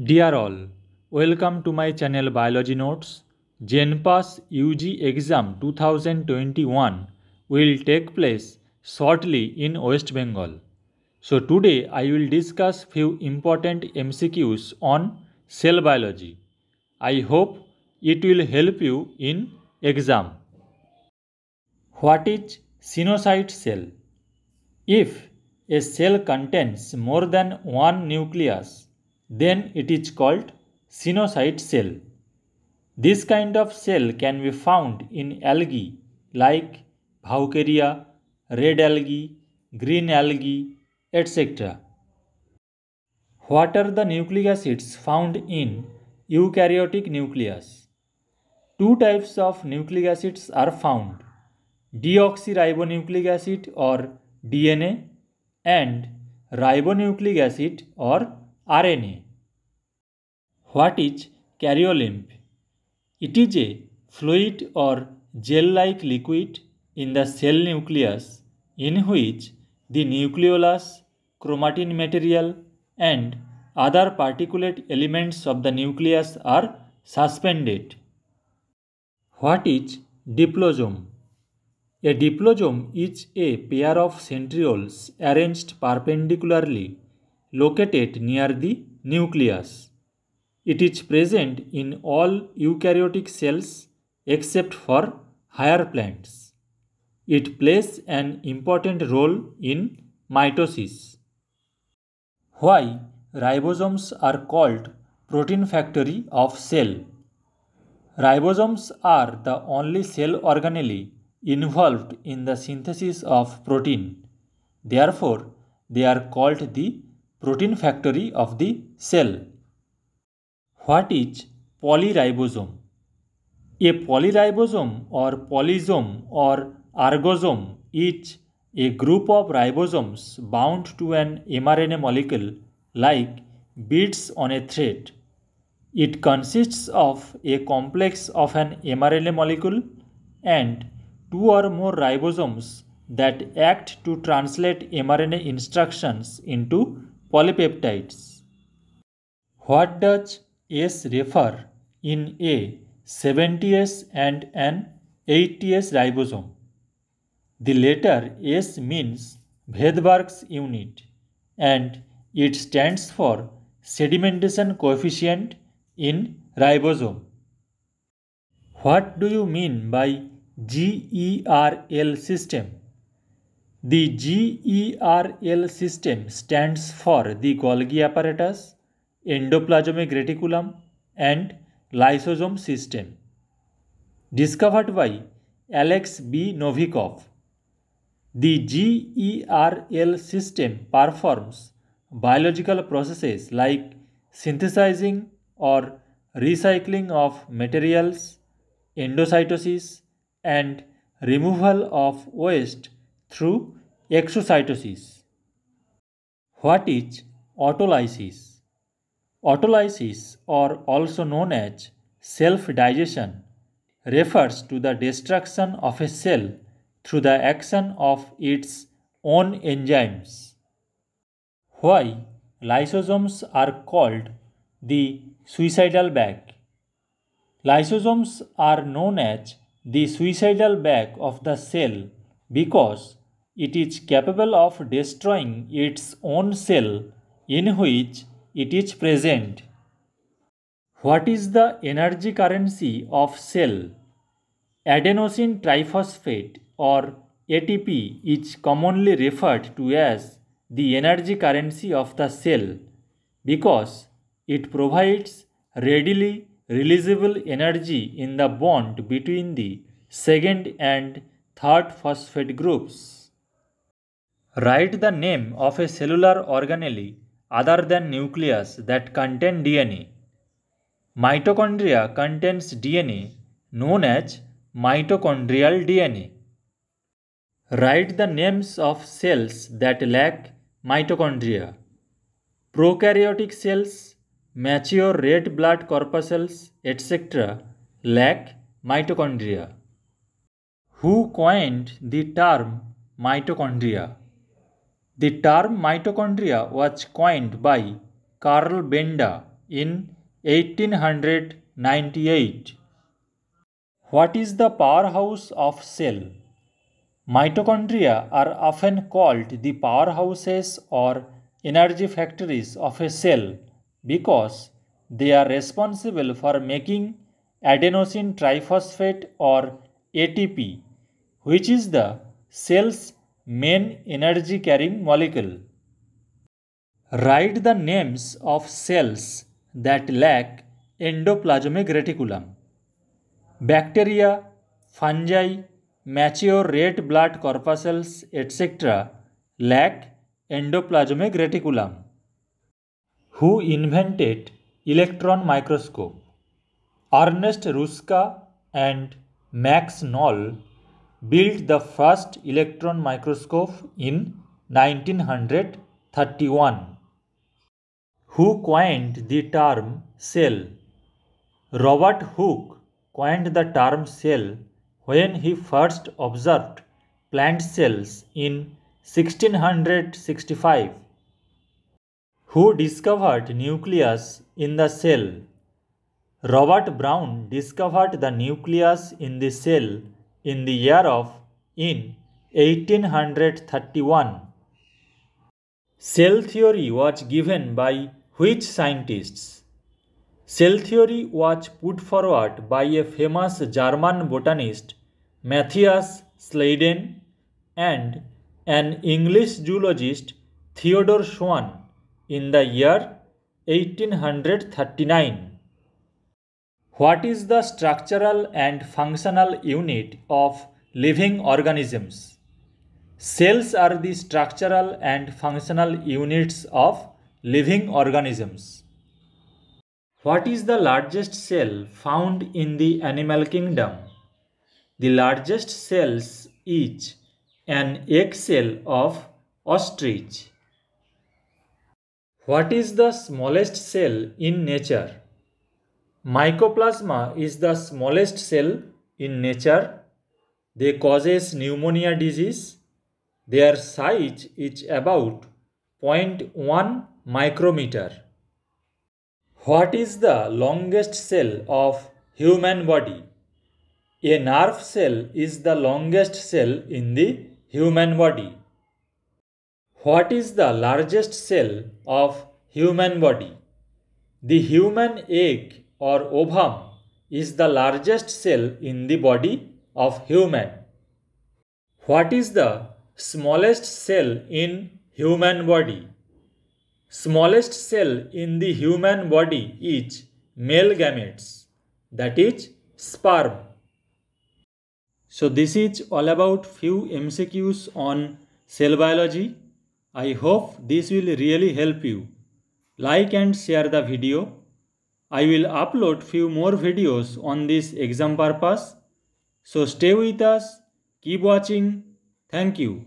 Dear all, welcome to my channel Biology Notes. Genpass UG Exam 2021 will take place shortly in West Bengal. So today I will discuss few important MCQs on cell biology. I hope it will help you in exam. What is sinusoid cell? If a cell contains more than one nucleus, then it is called cenocyte cell. This kind of cell can be found in algae like Vaucheria, red algae, green algae, etc. What are the nucleic acids found in eukaryotic nucleus? Two types of nucleic acids are found, deoxyribonucleic acid or DNA and ribonucleic acid or RNA. What is cariolymph? It is a fluid or gel-like liquid in the cell nucleus in which the nucleolus, chromatin material and other particulate elements of the nucleus are suspended. What is diplosome? A diplosome is a pair of centrioles arranged perpendicularly located near the nucleus. It is present in all eukaryotic cells except for higher plants. It plays an important role in mitosis. Why ribosomes are called protein factory of cell? Ribosomes are the only cell organelle involved in the synthesis of protein. Therefore, they are called the protein factory of the cell. What is polyribosome? A polyribosome or polysome or argosome is a group of ribosomes bound to an mRNA molecule like beads on a thread. It consists of a complex of an mRNA molecule and two or more ribosomes that act to translate mRNA instructions into polypeptides. What does S refer in a 70S and an 80S ribosome? The letter S means Vedberg's unit and it stands for sedimentation coefficient in ribosome. What do you mean by GERL system? The GERL system stands for the Golgi apparatus, endoplasmic reticulum, and lysosome system. Discovered by Alex B. Novikov. The GERL system performs biological processes like synthesizing or recycling of materials, endocytosis, and removal of waste through Exocytosis. What is autolysis? Autolysis, or also known as self digestion, refers to the destruction of a cell through the action of its own enzymes. Why lysosomes are called the suicidal bag? Lysosomes are known as the suicidal bag of the cell because it is capable of destroying its own cell in which it is present. What is the energy currency of cell? Adenosine triphosphate or ATP is commonly referred to as the energy currency of the cell because it provides readily releasable energy in the bond between the second and third phosphate groups. Write the name of a cellular organelle other than nucleus that contain DNA. Mitochondria contains DNA known as mitochondrial DNA. Write the names of cells that lack mitochondria. Prokaryotic cells, mature red blood corpuscles, etc. lack mitochondria. Who coined the term mitochondria? The term mitochondria was coined by Carl Benda in 1898. What is the powerhouse of cell? Mitochondria are often called the powerhouses or energy factories of a cell because they are responsible for making adenosine triphosphate or ATP, which is the cell's main energy carrying molecule. Write the names of cells that lack endoplasmic reticulum. Bacteria, fungi, mature red blood corpuscles, etc. lack endoplasmic reticulum. Who invented electron microscope? Ernest Ruska and Max Noll built the first electron microscope in 1931. Who coined the term cell? Robert Hooke coined the term cell when he first observed plant cells in 1665. Who discovered nucleus in the cell? Robert Brown discovered the nucleus in the cell in the year of in 1831. Cell theory was given by which scientists? Cell theory was put forward by a famous German botanist Matthias sladen and an English zoologist Theodore Swan in the year 1839. What is the structural and functional unit of living organisms? Cells are the structural and functional units of living organisms. What is the largest cell found in the animal kingdom? The largest cells each an egg cell of ostrich. What is the smallest cell in nature? Mycoplasma is the smallest cell in nature. They causes pneumonia disease. Their size is about 0.1 micrometer. What is the longest cell of human body? A nerve cell is the longest cell in the human body. What is the largest cell of human body? The human egg or ovum is the largest cell in the body of human. What is the smallest cell in human body? Smallest cell in the human body is male gametes that is sperm. So this is all about few MCQs on cell biology. I hope this will really help you. Like and share the video. I will upload few more videos on this exam purpose. So stay with us, keep watching. Thank you.